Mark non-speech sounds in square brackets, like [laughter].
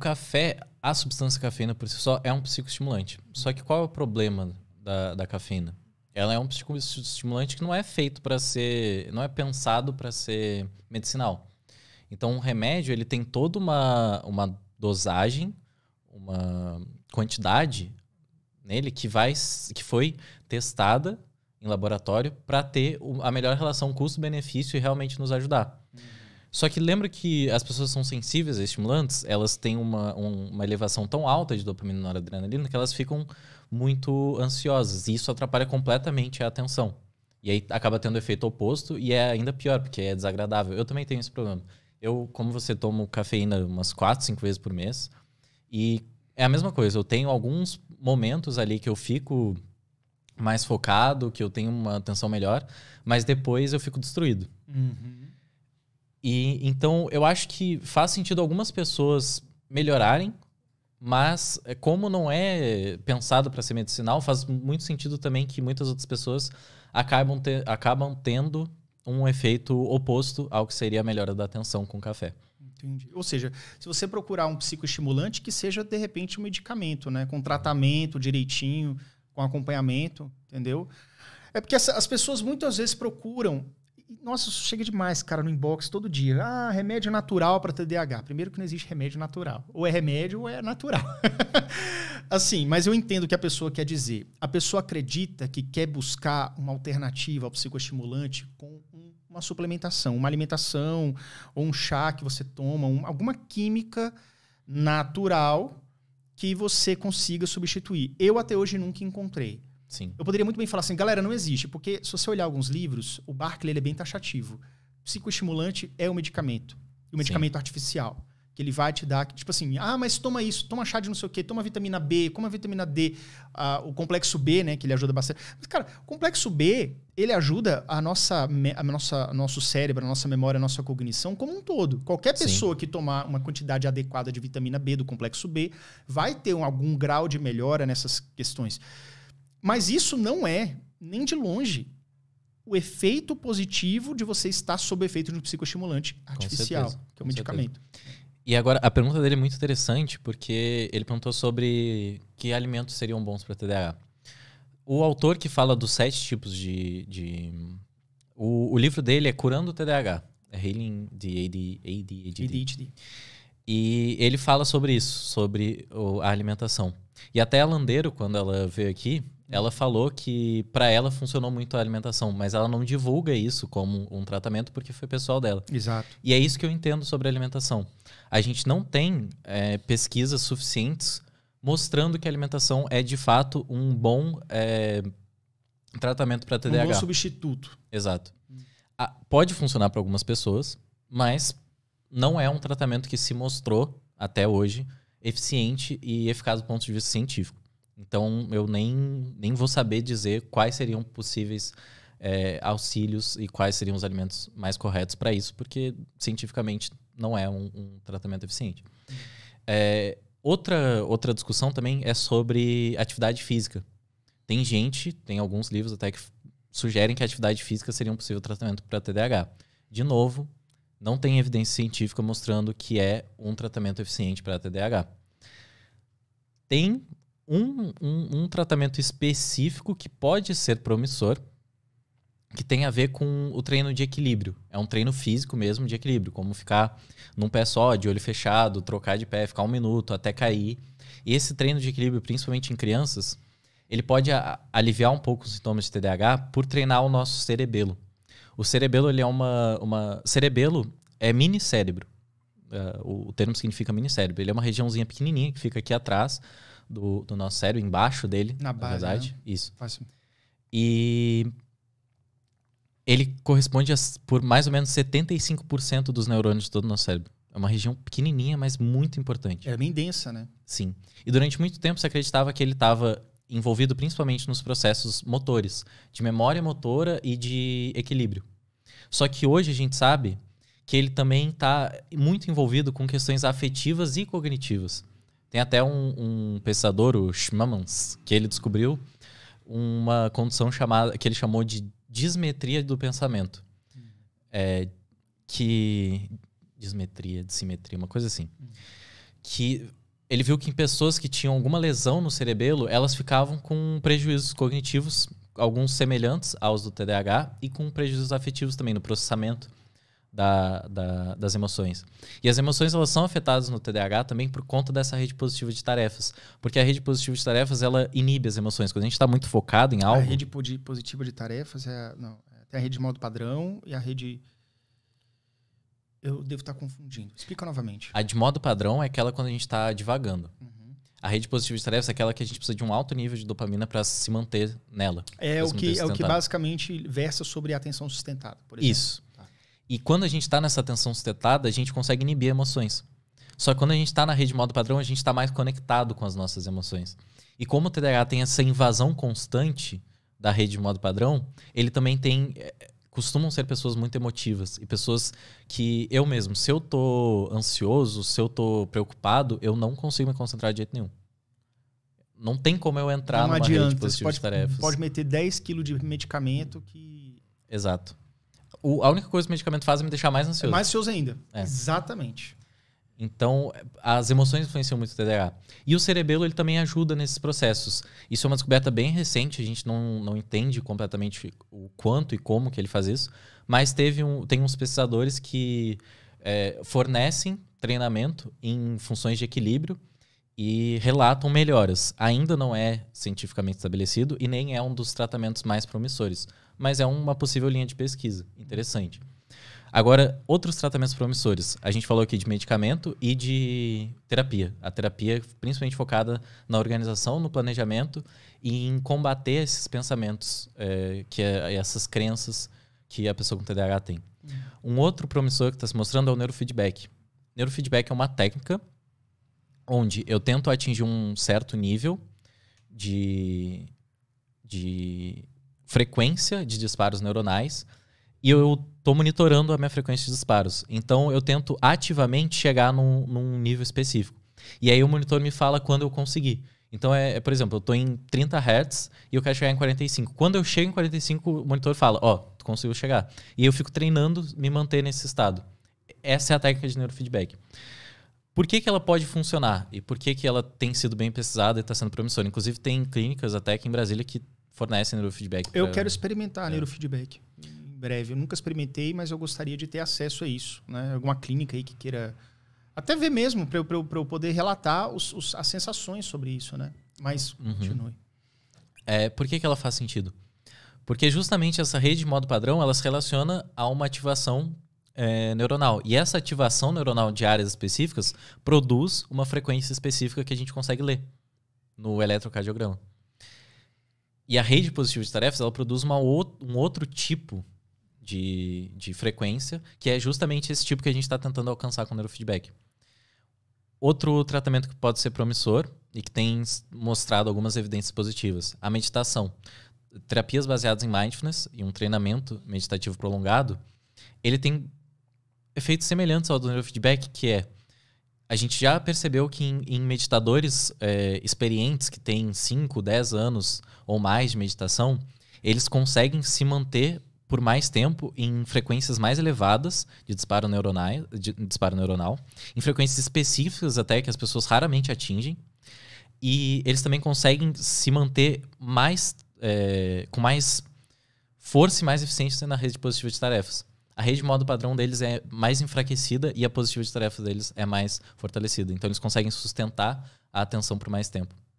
café, a substância cafeína por si só, é um psicoestimulante. Só que qual é o problema da, da cafeína? Ela é um psicoestimulante que não é feito para ser, não é pensado para ser medicinal. Então, um remédio, ele tem toda uma, uma dosagem, uma quantidade nele que vai que foi testada em laboratório para ter a melhor relação custo-benefício e realmente nos ajudar. Hum. Só que lembra que as pessoas são sensíveis a estimulantes, elas têm uma, um, uma elevação tão alta de dopamina e noradrenalina que elas ficam muito ansiosas. E isso atrapalha completamente a atenção. E aí acaba tendo efeito oposto e é ainda pior, porque é desagradável. Eu também tenho esse problema. Eu, como você, tomo cafeína umas 4, 5 vezes por mês. E é a mesma coisa. Eu tenho alguns momentos ali que eu fico mais focado, que eu tenho uma atenção melhor, mas depois eu fico destruído. Uhum. E então eu acho que faz sentido algumas pessoas melhorarem, mas eh, como não é pensado para ser medicinal, faz muito sentido também que muitas outras pessoas acabam, te acabam tendo um efeito oposto ao que seria a melhora da atenção com café. Entendi. Ou seja, se você procurar um psicoestimulante que seja de repente um medicamento, né, com tratamento direitinho, com acompanhamento, entendeu? É porque as pessoas muitas vezes procuram nossa, isso chega demais, cara, no inbox todo dia. Ah, remédio natural para TDAH. Primeiro que não existe remédio natural. Ou é remédio ou é natural. [laughs] assim, mas eu entendo o que a pessoa quer dizer. A pessoa acredita que quer buscar uma alternativa ao psicoestimulante com uma suplementação, uma alimentação ou um chá que você toma, um, alguma química natural que você consiga substituir. Eu até hoje nunca encontrei. Sim. Eu poderia muito bem falar assim, galera, não existe, porque se você olhar alguns livros, o Barclay é bem taxativo. Psicoestimulante é um medicamento, e um medicamento Sim. artificial, que ele vai te dar, tipo assim, ah, mas toma isso, toma chá de não sei o quê, toma vitamina B, toma vitamina D, o complexo B, né, que ele ajuda bastante. Mas, cara, o complexo B, ele ajuda a nossa, a nossa nosso cérebro, a nossa memória, a nossa cognição como um todo. Qualquer pessoa Sim. que tomar uma quantidade adequada de vitamina B do complexo B vai ter um, algum grau de melhora nessas questões. Mas isso não é, nem de longe, o efeito positivo de você estar sob efeito de um psicoestimulante artificial, certeza, que é um medicamento. Certeza. E agora, a pergunta dele é muito interessante, porque ele perguntou sobre que alimentos seriam bons para TDAH. O autor que fala dos sete tipos de. de o, o, livro dele é Curando o TDAH. É Healing the ADHD. ADHD. E ele fala sobre isso, sobre o, a alimentação. E até a Landeiro, quando ela veio aqui, ela falou que para ela funcionou muito a alimentação, mas ela não divulga isso como um tratamento porque foi pessoal dela. Exato. E é isso que eu entendo sobre alimentação. A gente não tem é, pesquisas suficientes mostrando que a alimentação é de fato um bom é, tratamento para TDAH. Um bom substituto. Exato. A, pode funcionar para algumas pessoas, mas não é um tratamento que se mostrou até hoje eficiente e eficaz do ponto de vista científico. Então, eu nem, nem vou saber dizer quais seriam possíveis é, auxílios e quais seriam os alimentos mais corretos para isso, porque cientificamente não é um, um tratamento eficiente. É, outra, outra discussão também é sobre atividade física. Tem gente, tem alguns livros até que sugerem que a atividade física seria um possível tratamento para TDAH. De novo, não tem evidência científica mostrando que é um tratamento eficiente para TDAH. Tem um, um, um tratamento específico que pode ser promissor, que tem a ver com o treino de equilíbrio. É um treino físico mesmo de equilíbrio, como ficar num pé só, de olho fechado, trocar de pé, ficar um minuto até cair. E esse treino de equilíbrio, principalmente em crianças, ele pode aliviar um pouco os sintomas de TDAH por treinar o nosso cerebelo. O cerebelo ele é uma, uma cerebelo é mini cérebro. Uh, é, o, o termo significa mini cérebro. Ele é uma regiãozinha pequenininha que fica aqui atrás, do, do nosso cérebro, embaixo dele. Na base. verdade. Né? Isso. Fácil. E ele corresponde a, por mais ou menos 75% dos neurônios de todo o nosso cérebro. É uma região pequenininha, mas muito importante. É bem densa, né? Sim. E durante muito tempo se acreditava que ele estava envolvido principalmente nos processos motores, de memória motora e de equilíbrio. Só que hoje a gente sabe que ele também está muito envolvido com questões afetivas e cognitivas. Tem até um, um pensador, o Schmammans, que ele descobriu uma condição chamada que ele chamou de dismetria do pensamento. Hum. É, que dismetria, dissimetria, uma coisa assim. Hum. Que ele viu que em pessoas que tinham alguma lesão no cerebelo, elas ficavam com prejuízos cognitivos, alguns semelhantes aos do TDAH, e com prejuízos afetivos também no processamento da, da, das emoções. E as emoções elas são afetadas no TDAH também por conta dessa rede positiva de tarefas, porque a rede positiva de tarefas ela inibe as emoções. Quando a gente está muito focado em algo. A rede positiva de tarefas é a, não, é, tem a rede de modo padrão e a rede eu devo estar tá confundindo. Explica novamente. A de modo padrão é aquela quando a gente está divagando. Uhum. A rede positiva de tarefas é aquela que a gente precisa de um alto nível de dopamina para se manter nela. É o que é o que basicamente versa sobre a atenção sustentada, por exemplo. Isso. E quando a gente está nessa tensão sustentada, a gente consegue inibir emoções. Só que quando a gente está na rede de modo padrão, a gente está mais conectado com as nossas emoções. E como o TDAH tem essa invasão constante da rede de modo padrão, ele também tem. Eh, costumam ser pessoas muito emotivas e pessoas que eu mesmo, se eu tô ansioso, se eu tô preocupado, eu não consigo me concentrar de jeito nenhum. Não tem como eu entrar não numa adianta, rede positiva pode, de tarefas. Pode meter 10 quilos de medicamento que. Exato o, a única coisa que o medicamento faz é me deixar mais é ansioso. É mais ansioso ainda. É. Exatamente. Então, as emoções influenciam muito o TDAH. E o cerebelo, ele também ajuda nesses processos. Isso é uma descoberta bem recente, a gente não, não entende completamente o quanto e como que ele faz isso, mas teve um, tem uns pesquisadores que é, fornecem treinamento em funções de equilíbrio e relatam melhoras. Ainda não é cientificamente estabelecido e nem é um dos tratamentos mais promissores, mas é uma possível linha de pesquisa. Interessante. Agora, outros tratamentos promissores. A gente falou aqui de medicamento e de terapia. A terapia principalmente focada na organização, no planejamento e em combater esses pensamentos, é, que é, essas crenças que a pessoa com TDAH tem. Uhum. Um outro promissor que está se mostrando é o neurofeedback. Neurofeedback é uma técnica onde eu tento atingir um certo nível de, de frequência de disparos neuronais e eu estou monitorando a minha frequência de disparos. Então eu tento ativamente chegar num, num, nível específico. E aí o monitor me fala quando eu conseguir. Então, é, é por exemplo, eu estou em 30 Hz e eu quero chegar em 45. Quando eu chego em 45, o monitor fala, ó, oh, tu conseguiu chegar. E eu fico treinando me manter nesse estado. Essa é a técnica de neurofeedback. Por que, que ela pode funcionar? E por que, que ela tem sido bem pesquisada e está sendo promissora? Inclusive, tem clínicas até aqui em Brasília que fornece neurofeedback. Pra... Eu quero experimentar é. neurofeedback em breve. Eu nunca experimentei, mas eu gostaria de ter acesso a isso. Né? Alguma clínica aí que queira. Até ver mesmo, para eu, eu, eu poder relatar os, os, as sensações sobre isso, né? Mas uhum. continue. É, por que, que ela faz sentido? Porque justamente essa rede de modo padrão, ela se relaciona a uma ativação é, neuronal. E essa ativação neuronal de áreas específicas produz uma frequência específica que a gente consegue ler no eletrocardiograma. E a rede positiva de tarefas, ela produz uma um outro tipo de, de frequência, que é justamente esse tipo que a gente está tentando alcançar com o neurofeedback. Outro tratamento que pode ser promissor e que tem mostrado algumas evidências positivas, a meditação. Terapias baseadas em mindfulness e um treinamento meditativo prolongado, ele tem efeitos semelhantes ao do neurofeedback, que é a gente já percebeu que em, em meditadores é, experientes que têm 5, 10 anos ou mais de meditação, eles conseguem se manter por mais tempo em frequências mais elevadas de disparo, neuronal, de, de disparo neuronal, em frequências específicas até que as pessoas raramente atingem. E eles também conseguem se manter mais é, com mais força e mais eficiência na rede positiva de tarefas a rede modo padrão deles é mais enfraquecida e a positiva de tarefa deles é mais fortalecida. Então eles conseguem sustentar a atenção por mais tempo.